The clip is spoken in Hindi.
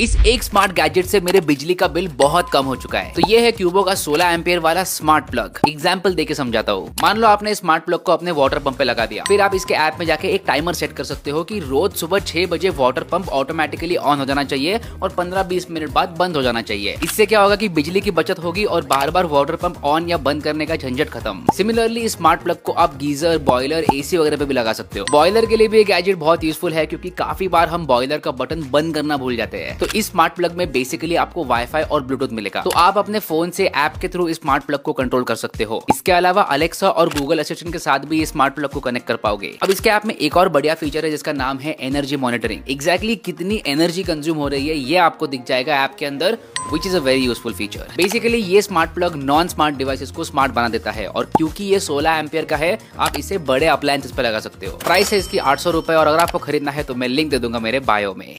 इस एक स्मार्ट गैजेट से मेरे बिजली का बिल बहुत कम हो चुका है तो ये है क्यूबो का 16 एम्पेयर वाला स्मार्ट प्लग एग्जाम्पल देके समझाता हूँ मान लो आपने स्मार्ट प्लग को अपने वाटर पंप पे लगा दिया फिर आप इसके ऐप में जाके एक टाइमर सेट कर सकते हो कि रोज सुबह छह बजे वाटर पंप ऑटोमेटिकली ऑन हो जाना चाहिए और पंद्रह बीस मिनट बाद बंद हो जाना चाहिए इससे क्या होगा की बिजली की बचत होगी और बार बार वाटर पंप ऑन या बंद करने का झंझट खत्म सिमिलरली स्मार्ट प्लग को आप गीजर बॉयलर एसी वगैरह पे भी लगा सकते हो बॉयलर के लिए भी ये गैजेट बहुत यूजफुल है क्योंकि काफी बार हम बॉयलर का बटन बंद करना भूल जाते हैं तो इस स्मार्ट प्लग में बेसिकली आपको वाईफाई और ब्लूटूथ मिलेगा तो आप अपने फोन से ऐप के थ्रू स्मार्ट प्लग को कंट्रोल कर सकते हो इसके अलावा अलेक्सा और गूगल असिस्टेंट के साथ भी स्मार्ट प्लग को कनेक्ट कर पाओगे अब इसके ऐप में एक और बढ़िया फीचर है जिसका नाम है एनर्जी मॉनिटरिंग एग्जैक्टली कितनी एनर्जी कंज्यूम हो रही है ये आपको दिख जाएगा ऐप के अंदर which is a very useful feature basically ये smart plug non smart devices को स्मार्ट बना देता है और क्योंकि ये 16 एम्पियर का है आप इसे बड़े अप्लायंसेस पर लगा सकते हो प्राइस है इसकी आठ सौ रुपए और अगर आपको खरीदना है तो मैं लिंक दे दूंगा मेरे बायो में